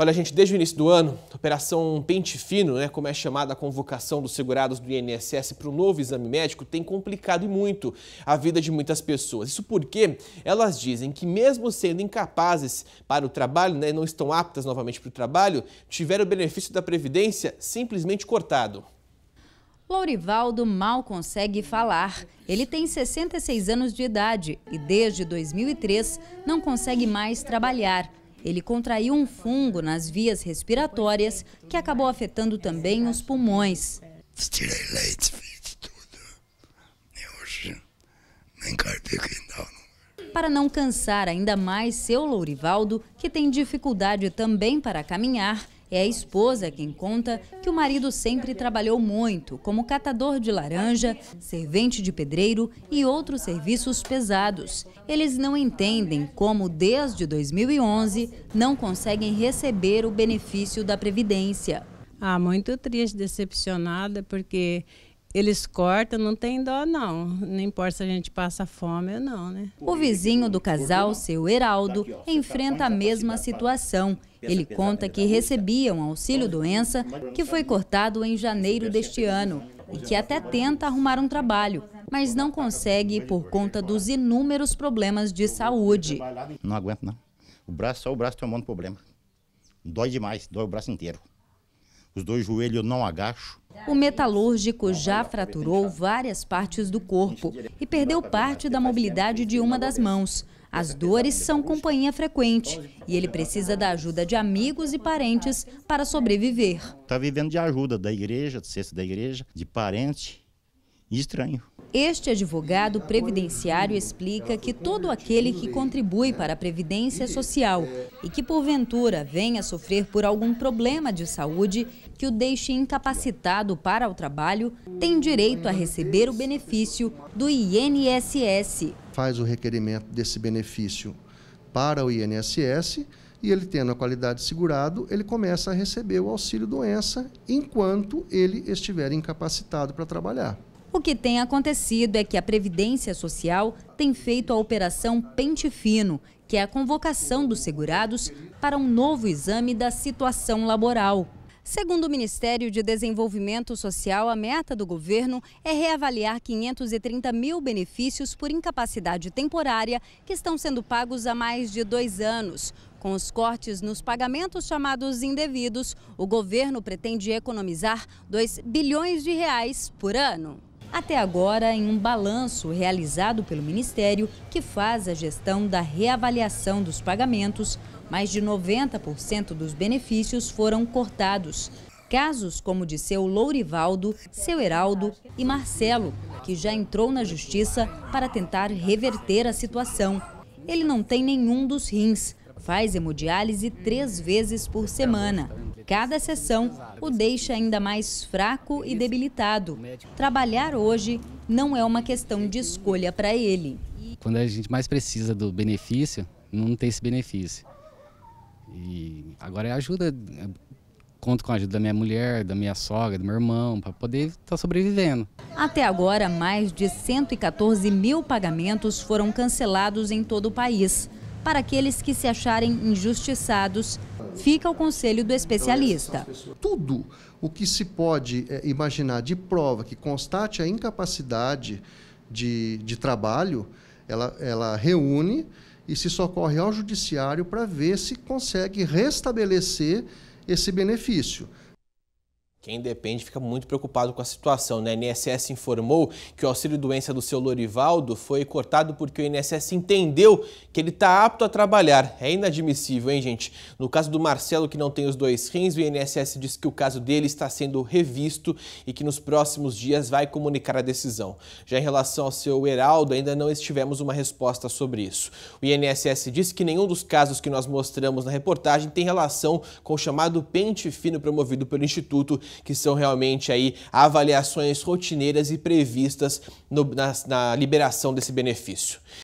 Olha, gente, desde o início do ano, Operação Pente Fino, né, como é chamada a convocação dos segurados do INSS para o novo exame médico, tem complicado e muito a vida de muitas pessoas. Isso porque elas dizem que, mesmo sendo incapazes para o trabalho, né, não estão aptas novamente para o trabalho, tiveram o benefício da Previdência simplesmente cortado. Lourivaldo mal consegue falar. Ele tem 66 anos de idade e, desde 2003, não consegue mais trabalhar. Ele contraiu um fungo nas vias respiratórias que acabou afetando também os pulmões. Tirei leite, fiz tudo. hoje nem Para não cansar ainda mais seu Lourivaldo, que tem dificuldade também para caminhar, é a esposa quem conta que o marido sempre trabalhou muito, como catador de laranja, servente de pedreiro e outros serviços pesados. Eles não entendem como, desde 2011, não conseguem receber o benefício da Previdência. Ah, muito triste, decepcionada, porque eles cortam, não tem dó, não. Não importa se a gente passa fome ou não, né? O vizinho do casal, seu Heraldo, enfrenta a mesma situação. É Ele conta que recebia um auxílio-doença que foi cortado em janeiro deste ano e que é até tenta arrumar um trabalho, mas não consegue por conta dos inúmeros problemas de saúde. Não aguento, não. O braço, só o braço tem um monte de problema. Dói demais, dói o braço inteiro. Os dois joelhos eu não agacho. O metalúrgico já fraturou várias partes do corpo e perdeu parte da mobilidade de uma das mãos. As dores são companhia frequente e ele precisa da ajuda de amigos e parentes para sobreviver. Está vivendo de ajuda da igreja, de cesta da igreja, de parente e estranho. Este advogado previdenciário explica que todo aquele que contribui para a Previdência Social e que porventura venha sofrer por algum problema de saúde que o deixe incapacitado para o trabalho tem direito a receber o benefício do INSS. Faz o requerimento desse benefício para o INSS e ele tendo a qualidade segurado, ele começa a receber o auxílio doença enquanto ele estiver incapacitado para trabalhar. O que tem acontecido é que a Previdência Social tem feito a operação Pente Fino, que é a convocação dos segurados para um novo exame da situação laboral. Segundo o Ministério de Desenvolvimento Social, a meta do governo é reavaliar 530 mil benefícios por incapacidade temporária que estão sendo pagos há mais de dois anos. Com os cortes nos pagamentos chamados indevidos, o governo pretende economizar 2 bilhões de reais por ano. Até agora, em um balanço realizado pelo Ministério, que faz a gestão da reavaliação dos pagamentos, mais de 90% dos benefícios foram cortados. Casos como o de seu Lourivaldo, seu Heraldo e Marcelo, que já entrou na justiça para tentar reverter a situação. Ele não tem nenhum dos rins, faz hemodiálise três vezes por semana. Cada sessão o deixa ainda mais fraco e debilitado. Trabalhar hoje não é uma questão de escolha para ele. Quando a gente mais precisa do benefício, não tem esse benefício. E agora é ajuda, é, conto com a ajuda da minha mulher, da minha sogra, do meu irmão, para poder estar tá sobrevivendo. Até agora, mais de 114 mil pagamentos foram cancelados em todo o país para aqueles que se acharem injustiçados, fica o conselho do então, especialista. Tudo o que se pode é, imaginar de prova que constate a incapacidade de, de trabalho, ela, ela reúne e se socorre ao judiciário para ver se consegue restabelecer esse benefício. Quem depende fica muito preocupado com a situação. Né? A INSS informou que o auxílio-doença do seu Lorivaldo foi cortado porque o INSS entendeu que ele está apto a trabalhar. É inadmissível, hein, gente? No caso do Marcelo, que não tem os dois rins, o INSS disse que o caso dele está sendo revisto e que nos próximos dias vai comunicar a decisão. Já em relação ao seu Heraldo, ainda não estivemos uma resposta sobre isso. O INSS disse que nenhum dos casos que nós mostramos na reportagem tem relação com o chamado pente fino promovido pelo Instituto que são realmente aí avaliações rotineiras e previstas no, na, na liberação desse benefício.